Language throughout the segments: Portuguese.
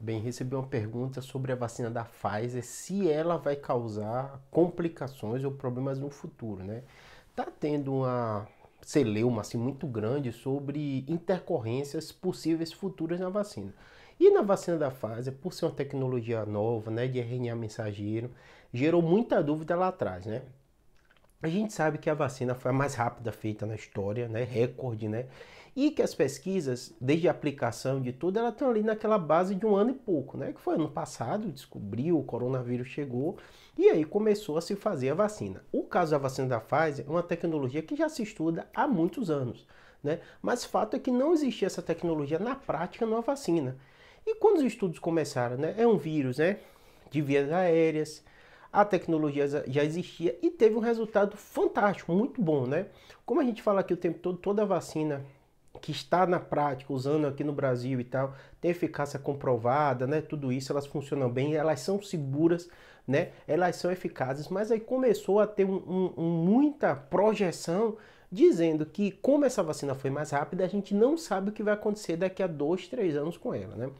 Bem, recebi uma pergunta sobre a vacina da Pfizer, se ela vai causar complicações ou problemas no futuro, né? Tá tendo uma celeuma assim muito grande sobre intercorrências possíveis futuras na vacina. E na vacina da Pfizer, por ser uma tecnologia nova, né, de RNA mensageiro, gerou muita dúvida lá atrás, né? A gente sabe que a vacina foi a mais rápida feita na história, né? Recorde, né? E que as pesquisas, desde a aplicação de tudo, elas estão tá ali naquela base de um ano e pouco, né? Que foi ano passado, descobriu, o coronavírus chegou e aí começou a se fazer a vacina. O caso da vacina da Pfizer é uma tecnologia que já se estuda há muitos anos, né? Mas fato é que não existia essa tecnologia na prática numa vacina. E quando os estudos começaram, né? É um vírus, né? De vias aéreas, a tecnologia já existia e teve um resultado fantástico, muito bom, né? Como a gente fala aqui o tempo todo, toda vacina que está na prática, usando aqui no Brasil e tal, tem eficácia comprovada, né? Tudo isso, elas funcionam bem, elas são seguras, né? Elas são eficazes, mas aí começou a ter um, um, um muita projeção dizendo que como essa vacina foi mais rápida, a gente não sabe o que vai acontecer daqui a dois, três anos com ela, né?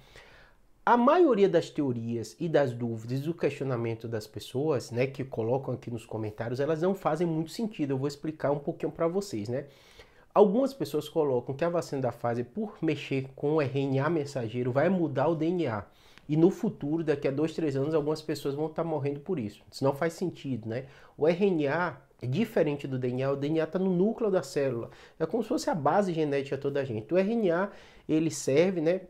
A maioria das teorias e das dúvidas do questionamento das pessoas, né, que colocam aqui nos comentários, elas não fazem muito sentido. Eu vou explicar um pouquinho para vocês, né? Algumas pessoas colocam que a vacina da fase, por mexer com o RNA mensageiro, vai mudar o DNA. E no futuro, daqui a dois, três anos, algumas pessoas vão estar tá morrendo por isso. Isso não faz sentido, né? O RNA é diferente do DNA, o DNA está no núcleo da célula. É como se fosse a base genética toda a gente. O RNA, ele serve, né,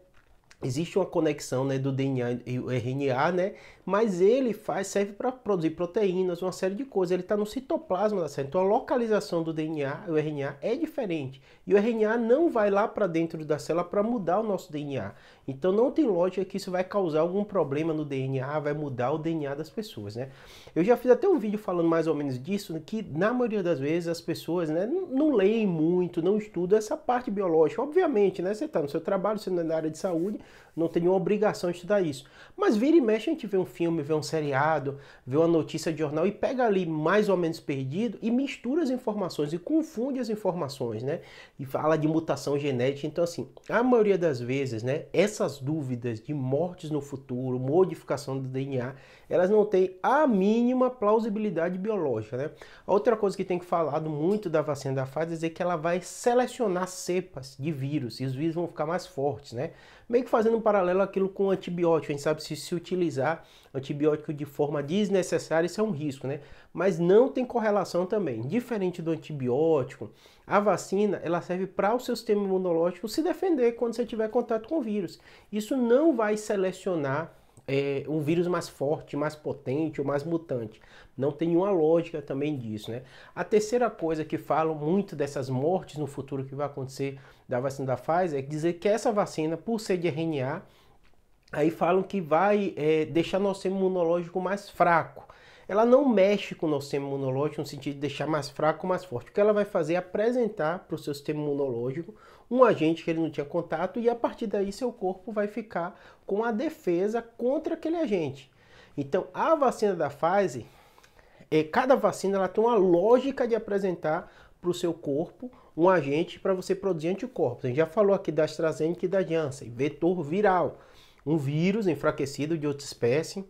existe uma conexão né, do DNA e o RNA, né? mas ele faz, serve para produzir proteínas, uma série de coisas. Ele está no citoplasma da célula. Então a localização do DNA, o RNA, é diferente. E o RNA não vai lá para dentro da célula para mudar o nosso DNA. Então não tem lógica que isso vai causar algum problema no DNA, vai mudar o DNA das pessoas, né? Eu já fiz até um vídeo falando mais ou menos disso, né, que na maioria das vezes as pessoas né, não leem muito, não estudam essa parte biológica. Obviamente, né? Você está no seu trabalho, você não é na área de saúde, não tem nenhuma obrigação de estudar isso. Mas vira e mexe a gente vê um filme filme, vê um seriado, vê uma notícia de jornal e pega ali mais ou menos perdido e mistura as informações e confunde as informações, né? E fala de mutação genética. Então, assim, a maioria das vezes, né, essas dúvidas de mortes no futuro, modificação do DNA, elas não têm a mínima plausibilidade biológica, né? Outra coisa que tem que falado muito da vacina da Pfizer é que ela vai selecionar cepas de vírus e os vírus vão ficar mais fortes, né? Meio que fazendo um paralelo aquilo com o antibiótico, a gente sabe se se utilizar antibiótico de forma desnecessária, isso é um risco, né? Mas não tem correlação também. Diferente do antibiótico, a vacina ela serve para o seu sistema imunológico se defender quando você tiver contato com o vírus. Isso não vai selecionar é, um vírus mais forte, mais potente ou mais mutante. Não tem nenhuma lógica também disso, né? A terceira coisa que falam muito dessas mortes no futuro que vai acontecer da vacina da Pfizer é dizer que essa vacina, por ser de RNA, aí falam que vai é, deixar nosso imunológico mais fraco. Ela não mexe com o nosso sistema imunológico no sentido de deixar mais fraco ou mais forte. O que ela vai fazer é apresentar para o seu sistema imunológico um agente que ele não tinha contato e a partir daí seu corpo vai ficar com a defesa contra aquele agente. Então, a vacina da Pfizer, é, cada vacina ela tem uma lógica de apresentar para o seu corpo um agente para você produzir anticorpos. A gente já falou aqui da AstraZeneca e da Janssen, vetor viral um vírus enfraquecido de outra espécie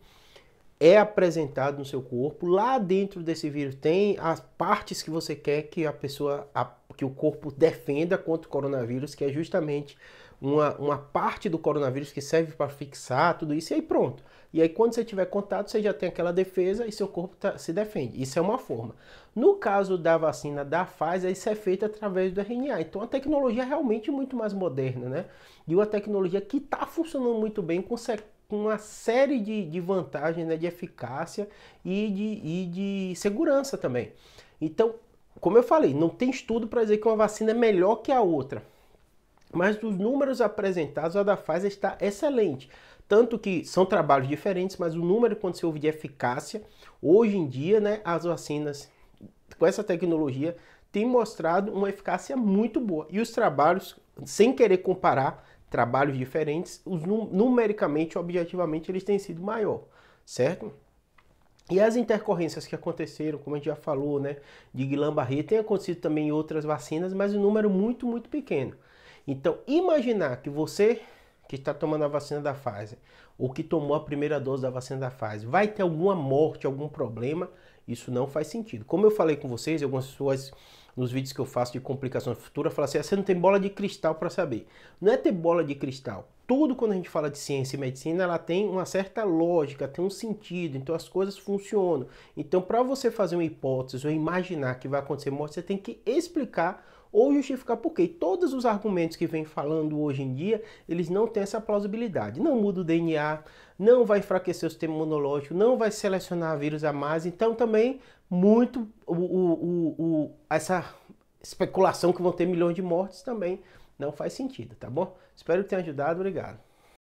é apresentado no seu corpo. Lá dentro desse vírus tem as partes que você quer que a pessoa, a, que o corpo defenda contra o coronavírus, que é justamente uma, uma parte do coronavírus que serve para fixar tudo isso, e aí pronto. E aí, quando você tiver contato, você já tem aquela defesa e seu corpo tá, se defende. Isso é uma forma. No caso da vacina da Pfizer, isso é feito através do RNA. Então, a tecnologia é realmente muito mais moderna, né? E uma tecnologia que está funcionando muito bem, com com uma série de, de vantagens, né, de eficácia e de, e de segurança também. Então, como eu falei, não tem estudo para dizer que uma vacina é melhor que a outra, mas dos números apresentados, a da Pfizer está excelente. Tanto que são trabalhos diferentes, mas o número, quando se ouve de eficácia, hoje em dia, né, as vacinas com essa tecnologia têm mostrado uma eficácia muito boa. E os trabalhos, sem querer comparar, trabalhos diferentes, os num, numericamente, objetivamente, eles têm sido maior, certo? E as intercorrências que aconteceram, como a gente já falou, né, de Guillain-Barré, tem acontecido também em outras vacinas, mas um número muito, muito pequeno. Então, imaginar que você que está tomando a vacina da Pfizer ou que tomou a primeira dose da vacina da Pfizer vai ter alguma morte, algum problema, isso não faz sentido. Como eu falei com vocês, algumas pessoas nos vídeos que eu faço de complicações futuras, fala assim: ah, você não tem bola de cristal para saber. Não é ter bola de cristal. Tudo quando a gente fala de ciência e medicina, ela tem uma certa lógica, tem um sentido, então as coisas funcionam. Então, para você fazer uma hipótese ou imaginar que vai acontecer morte, você tem que explicar ou justificar por quê. E todos os argumentos que vem falando hoje em dia, eles não têm essa plausibilidade. Não muda o DNA, não vai enfraquecer o sistema imunológico, não vai selecionar vírus a mais. Então também muito o, o, o, essa especulação que vão ter milhões de mortes também não faz sentido, tá bom? Espero ter ajudado, obrigado.